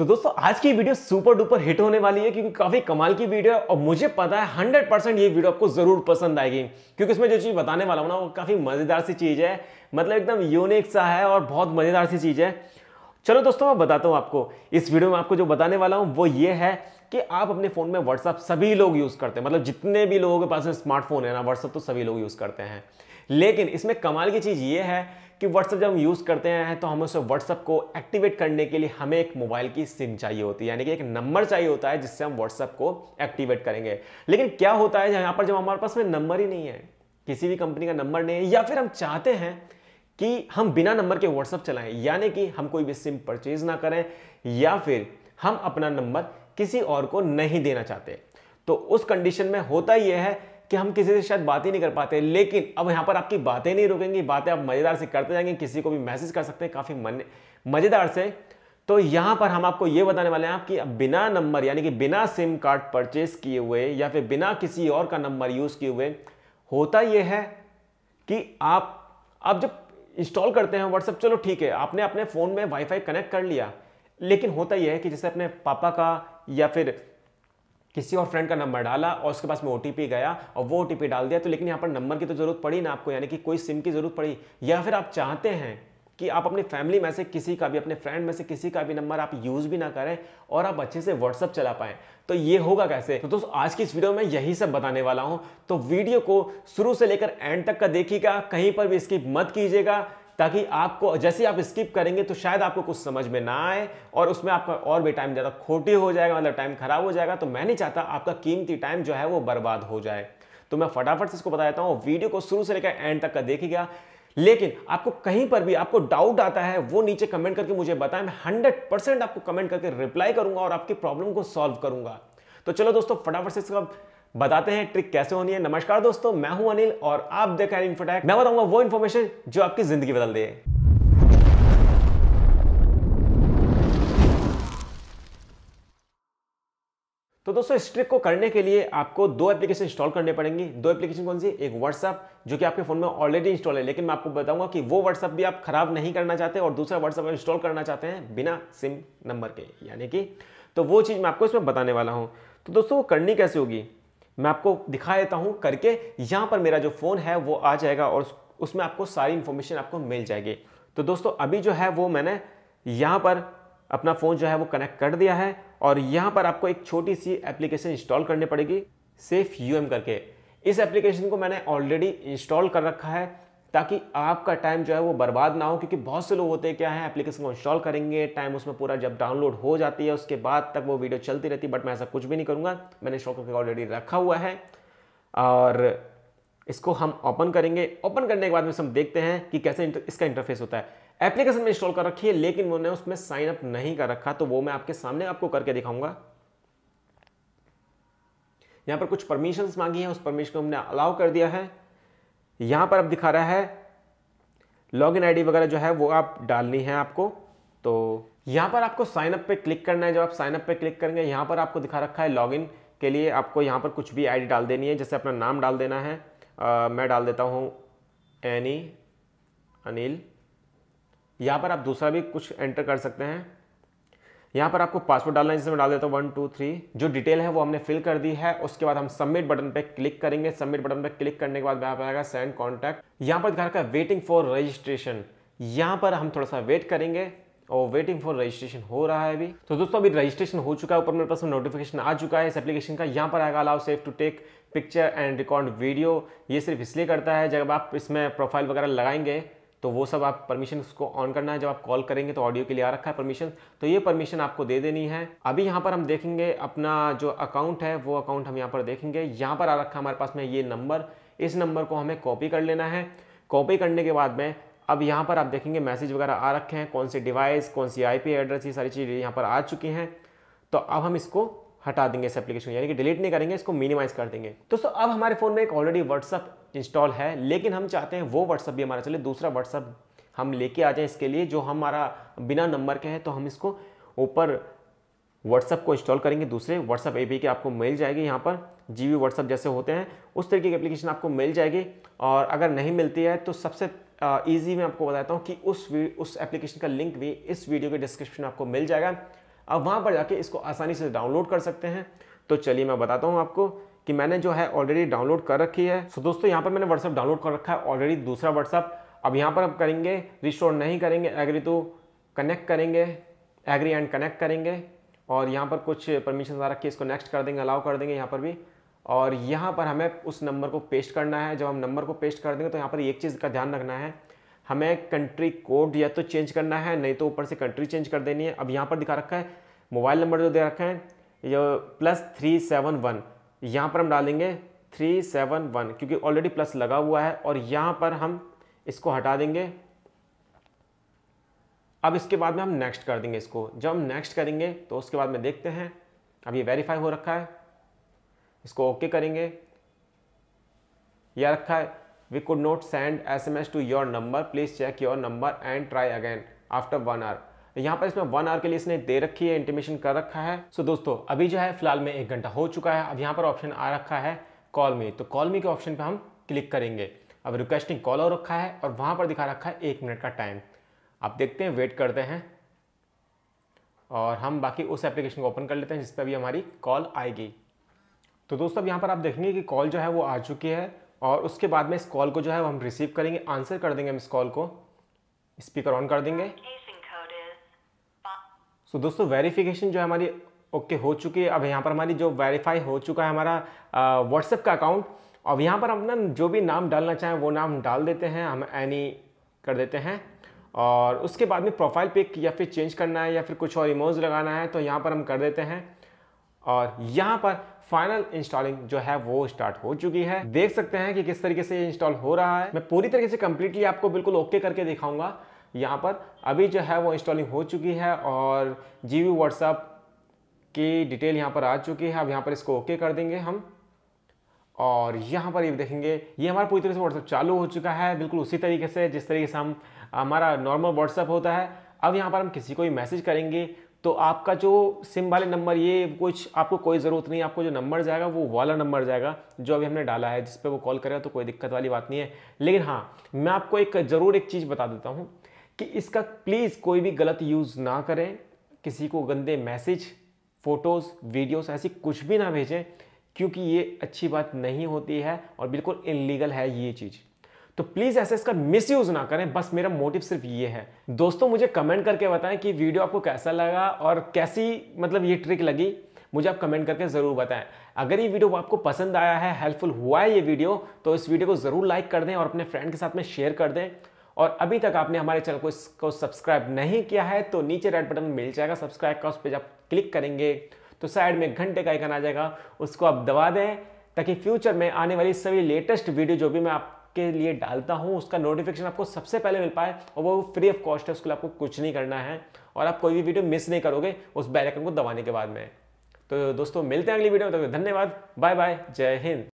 तो दोस्तों आज की वीडियो सुपर डुपर हिट होने वाली है क्योंकि काफी कमाल की वीडियो है और मुझे पता है 100 परसेंट ये वीडियो आपको जरूर पसंद आएगी क्योंकि इसमें जो चीज बताने वाला हूँ ना वो काफी मजेदार सी चीज है मतलब एकदम यूनिक सा है और बहुत मजेदार सी चीज है चलो दोस्तों मैं बताता हूँ आपको इस वीडियो में आपको जो बताने वाला हूँ वो ये है कि आप अपने फ़ोन में व्हाट्सअप सभी लोग यूज़ करते हैं मतलब जितने भी लोगों के पास स्मार्टफोन है ना व्हाट्सअप तो सभी लोग यूज़ करते हैं लेकिन इसमें कमाल की चीज़ ये है कि व्हाट्सअप जब हम यूज़ करते हैं तो हमें उस व्हाट्सअप को एक्टिवेट करने के लिए हमें एक मोबाइल की सिम चाहिए होती है यानी कि एक नंबर चाहिए होता है जिससे हम व्हाट्सअप को एक्टिवेट करेंगे लेकिन क्या होता है यहाँ पर जब हमारे पास में नंबर ही नहीं है किसी भी कंपनी का नंबर नहीं है या फिर हम चाहते हैं कि हम बिना नंबर के व्हाट्सअप चलाएं यानी कि हम कोई भी सिम परचेज ना करें या फिर हम अपना नंबर किसी और को नहीं देना चाहते तो उस कंडीशन में होता यह है कि हम किसी से शायद बात ही नहीं कर पाते लेकिन अब यहाँ पर आपकी बातें नहीं रुकेंगी बातें आप मज़ेदार से करते जाएंगे किसी को भी मैसेज कर सकते हैं काफ़ी मज़ेदार से तो यहाँ पर हम आपको ये बताने वाले हैं आप कि बिना नंबर यानी कि बिना सिम कार्ड परचेस किए हुए या फिर बिना किसी और का नंबर यूज़ किए हुए होता यह है कि आप अब जब इंस्टॉल करते हैं व्हाट्सअप चलो ठीक है आपने अपने फ़ोन में वाईफाई कनेक्ट कर लिया लेकिन होता यह है कि जैसे अपने पापा का या फिर किसी और फ्रेंड का नंबर डाला और उसके पास में ओ गया और वो ओ डाल दिया तो लेकिन यहाँ पर नंबर की तो ज़रूरत पड़ी ना आपको यानी कि कोई सिम की ज़रूरत पड़ी या फिर आप चाहते हैं कि आप अपनी फैमिली में से किसी का भी अपने फ्रेंड में से किसी का भी नंबर आप यूज़ भी ना करें और आप अच्छे से व्हाट्सअप चला पाएँ तो ये होगा कैसे तो दोस्तों आज की इस वीडियो में यही सब बताने वाला हूँ तो वीडियो को शुरू से लेकर एंड तक का देखिएगा कहीं पर भी स्किप मत कीजिएगा ताकि आपको जैसे आप स्किप करेंगे तो शायद आपको कुछ समझ में ना आए और उसमें आपका और भी टाइम ज़्यादा खोटी हो जाएगा मतलब टाइम खराब हो जाएगा तो मैं नहीं चाहता आपका कीमती टाइम जो है वो बर्बाद हो जाए तो मैं फटाफट से इसको बता देता हूँ वीडियो को शुरू से लेकर एंड तक का देखेगा लेकिन आपको कहीं पर भी आपको डाउट आता है वो नीचे कमेंट करके मुझे बताएं मैं हंड्रेड परसेंट आपको कमेंट करके रिप्लाई करूंगा और आपकी प्रॉब्लम को सॉल्व करूंगा तो चलो दोस्तों फटाफट से इसका बताते हैं ट्रिक कैसे होनी है नमस्कार दोस्तों मैं हूं अनिल और आप देख रहे हैं इन्फोटैक मैं बताऊंगा वो इन्फॉर्मेशन जो आपकी जिंदगी बदल दे तो दोस्तों इस ट्रिक को करने के लिए आपको दो एप्लीकेशन इंस्टॉल करने पड़ेंगे दो एप्लीकेशन कौन सी एक व्हाट्सअप जो कि आपके फोन में ऑलरेडी इंस्टॉल है लेकिन मैं आपको बताऊंगा कि वो व्हाट्सअप भी आप खराब नहीं करना चाहते और दूसरा व्हाट्सअप इंस्टॉल करना चाहते हैं बिना सिम नंबर के यानी कि तो वो चीज़ मैं आपको इसमें बताने वाला हूँ तो दोस्तों करनी कैसे होगी मैं आपको दिखा देता हूँ करके यहाँ पर मेरा जो फ़ोन है वो आ जाएगा और उसमें आपको सारी इन्फॉर्मेशन आपको मिल जाएगी तो दोस्तों अभी जो है वो मैंने यहाँ पर अपना फ़ोन जो है वो कनेक्ट कर दिया है और यहाँ पर आपको एक छोटी सी एप्लीकेशन इंस्टॉल करनी पड़ेगी सेफ यू करके इस एप्लीकेशन को मैंने ऑलरेडी इंस्टॉल कर रखा है ताकि आपका टाइम जो है वो बर्बाद ना हो क्योंकि बहुत से लोग होते हैं क्या है एप्लीकेशन को इंस्टॉल करेंगे टाइम उसमें पूरा जब डाउनलोड हो जाती है उसके बाद तक वो वीडियो चलती रहती है बट मैं ऐसा कुछ भी नहीं करूँगा मैंने इंस्टॉल करके ऑलरेडी रखा हुआ है और इसको हम ओपन करेंगे ओपन करने के बाद में हम देखते हैं कि कैसे इंटर, इसका इंटरफेस होता है एप्लीकेशन में इंस्टॉल कर रखी है लेकिन उन्होंने उसमें साइन अप नहीं कर रखा तो वो मैं आपके सामने आपको करके दिखाऊंगा यहाँ पर कुछ परमिशंस मांगी है उस परमिशन को हमने अलाउ कर दिया है यहाँ पर अब दिखा रहा है लॉगिन आईडी वगैरह जो है वो आप डालनी है आपको तो यहाँ पर आपको साइन अप पे क्लिक करना है जब आप साइन अप पे क्लिक करेंगे यहाँ पर आपको दिखा रखा है लॉगिन के लिए आपको यहाँ पर कुछ भी आईडी डाल देनी है जैसे अपना नाम डाल देना है आ, मैं डाल देता हूँ एनी अनिल यहाँ पर आप दूसरा भी कुछ एंटर कर सकते हैं यहाँ पर आपको पासवर्ड डालना है जिसमें डाल देता हूँ वन टू थ्री जो डिटेल है वो हमने फिल कर दी है उसके बाद हम सबमिट बटन पे क्लिक करेंगे सबमिट बटन पे क्लिक करने के बाद यहाँ पर आएगा सेंड कॉन्टैक्ट यहाँ पर दिखा वेटिंग फॉर रजिस्ट्रेशन यहाँ पर हम थोड़ा सा वेट करेंगे और वेटिंग फॉर रजिस्ट्रेशन हो रहा है अभी तो दोस्तों अभी रजिस्ट्रेशन हो चुका है ऊपर मेरे पास नोटिफिकेशन आ चुका है इस एप्लीकेशन का यहाँ पर आएगा allow safe to take picture and record video ये सिर्फ इसलिए करता है जब आप इसमें प्रोफाइल वगैरह लगाएंगे तो वो सब आप परमिशन उसको ऑन करना है जब आप कॉल करेंगे तो ऑडियो के लिए आ रखा है परमिशन तो ये परमिशन आपको दे देनी है अभी यहाँ पर हम देखेंगे अपना जो अकाउंट है वो अकाउंट हम यहाँ पर देखेंगे यहाँ पर आ रखा है हमारे पास में ये नंबर इस नंबर को हमें कॉपी कर लेना है कॉपी करने के बाद में अब यहाँ पर आप देखेंगे मैसेज वगैरह आ रखे हैं कौन सी डिवाइस कौन सी आई एड्रेस ये सारी चीज़ें यहाँ पर आ चुकी हैं तो अब हम इसको हटा देंगे इस एप्लीकेशन यानी कि डिलीट नहीं करेंगे इसको मिनिमाइज कर देंगे दोस्तों अब हमारे फ़ोन में एक ऑलरेडी व्हाट्सअप इंस्टॉल है लेकिन हम चाहते हैं वो व्हाट्सअप भी हमारा चले दूसरा व्हाट्सअप हम लेके आ जाए इसके लिए जो हमारा बिना नंबर के है तो हम इसको ऊपर व्हाट्सअप को इंस्टॉल करेंगे दूसरे व्हाट्सअप ए के आपको मिल जाएगी यहाँ पर जी वी व्हाट्सअप जैसे होते हैं उस तरीके की एप्लीकेशन आपको मिल जाएगी और अगर नहीं मिलती है तो सबसे ईजी मैं आपको बताता हूँ कि उस उस एप्लीकेशन का लिंक भी इस वीडियो के डिस्क्रिप्शन में आपको मिल जाएगा अब वहाँ पर जाके इसको आसानी से डाउनलोड कर सकते हैं तो चलिए मैं बताता हूँ आपको कि मैंने जो है ऑलरेडी डाउनलोड कर रखी है सो दोस्तों यहाँ पर मैंने व्हाट्सअप डाउनलोड कर रखा है ऑलरेडी दूसरा व्हाट्सअप अब यहाँ पर अब करेंगे रिस्टोर नहीं करेंगे एग्री तो कनेक्ट करेंगे एग्री एंड कनेक्ट करेंगे और यहाँ पर कुछ परमिशन आ रखी है इसको नेक्स्ट कर देंगे अलाउ कर देंगे यहाँ पर भी और यहाँ पर हमें उस नंबर को पेस्ट करना है जब हम नंबर को पेस्ट कर देंगे तो यहाँ पर एक चीज़ का ध्यान रखना है हमें कंट्री कोड या तो चेंज करना है नहीं तो ऊपर से कंट्री चेंज कर देनी है अब यहाँ पर दिखा रखा है मोबाइल नंबर जो दे रखा है ये प्लस थ्री सेवन वन यहाँ पर हम डालेंगे थ्री सेवन वन क्योंकि ऑलरेडी प्लस लगा हुआ है और यहाँ पर हम इसको हटा देंगे अब इसके बाद में हम नेक्स्ट कर देंगे इसको जब हम नेक्स्ट करेंगे तो उसके बाद में देखते हैं अब ये वेरीफाई हो रखा है इसको ओके okay करेंगे यह रखा है we could not send S M S to your number please check your number and try again after one hour यहाँ पर इसमें वन आवर के लिए इसने दे रखी है इंटीमेशन कर रखा है सो दोस्तों अभी जो है फिलहाल में एक घंटा हो चुका है अब यहाँ पर ऑप्शन आ रखा है कॉल मी तो कॉल मी के ऑप्शन पर हम क्लिक करेंगे अब रिक्वेस्टिंग कॉल और रखा है और वहाँ पर दिखा रखा है एक मिनट का टाइम आप देखते हैं वेट करते हैं और हम बाकी उस एप्लीकेशन को ओपन कर लेते हैं जिस पर भी हमारी कॉल आएगी तो दोस्तों अब यहाँ पर आप देखेंगे कि कॉल जो है वो आ चुकी है और उसके बाद में इस कॉल को जो है हम रिसीव करेंगे आंसर कर देंगे हम इस कॉल को स्पीकर ऑन कर देंगे सो so, दोस्तों वेरिफिकेशन जो है हमारी ओके okay, हो चुकी है अब यहाँ पर हमारी जो वेरीफाई हो चुका है हमारा व्हाट्सएप का अकाउंट अब यहाँ पर अपना जो भी नाम डालना चाहें वो नाम डाल देते हैं हम एनी कर देते हैं और उसके बाद में प्रोफाइल पिक या फिर चेंज करना है या फिर कुछ और इमोज लगाना है तो यहाँ पर हम कर देते हैं और यहाँ पर फाइनल इंस्टॉलिंग जो है वो स्टार्ट हो चुकी है देख सकते हैं कि किस तरीके से इंस्टॉल हो रहा है मैं पूरी तरीके से कम्प्लीटली आपको बिल्कुल ओके करके दिखाऊंगा यहाँ पर अभी जो है वो इंस्टॉलिंग हो चुकी है और जी वी व्हाट्सअप की डिटेल यहाँ पर आ चुकी है अब यहाँ पर इसको ओके कर देंगे हम और यहाँ पर ये देखेंगे ये हमारा पूरी तरह से व्हाट्सअप चालू हो चुका है बिल्कुल उसी तरीके से जिस तरीके से हम हमारा नॉर्मल व्हाट्सअप होता है अब यहाँ पर हम किसी को भी मैसेज करेंगे तो आपका जो सिम वाले नंबर ये कुछ आपको कोई ज़रूरत नहीं आपको जो नंबर जाएगा वो वाला नंबर जाएगा जो अभी हमने डाला है जिस पर वो कॉल करेगा तो कोई दिक्कत वाली बात नहीं है लेकिन हाँ मैं आपको एक ज़रूर एक चीज़ बता देता हूँ कि इसका प्लीज़ कोई भी गलत यूज़ ना करें किसी को गंदे मैसेज फ़ोटोज़ वीडियोस ऐसी कुछ भी ना भेजें क्योंकि ये अच्छी बात नहीं होती है और बिल्कुल इनलीगल है ये चीज़ तो प्लीज़ ऐसे इसका मिस यूज़ ना करें बस मेरा मोटिव सिर्फ ये है दोस्तों मुझे कमेंट करके बताएं कि वीडियो आपको कैसा लगा और कैसी मतलब ये ट्रिक लगी मुझे आप कमेंट करके ज़रूर बताएं अगर ये वीडियो आपको पसंद आया है हेल्पफुल हुआ है ये वीडियो तो इस वीडियो को ज़रूर लाइक कर दें और अपने फ्रेंड के साथ में शेयर कर दें और अभी तक आपने हमारे चैनल को इसको सब्सक्राइब नहीं किया है तो नीचे रेड बटन मिल जाएगा सब्सक्राइब का उस पर जब क्लिक करेंगे तो साइड में घंटे का आइकन आ जाएगा उसको आप दबा दें ताकि फ्यूचर में आने वाली सभी लेटेस्ट वीडियो जो भी मैं आपके लिए डालता हूँ उसका नोटिफिकेशन आपको सबसे पहले मिल पाए और वो फ्री ऑफ कॉस्ट है उसके लिए आपको कुछ नहीं करना है और आप कोई भी वीडियो मिस नहीं करोगे उस बैलकन को दबाने के बाद में तो दोस्तों मिलते हैं अगली वीडियो में तो धन्यवाद बाय बाय जय हिंद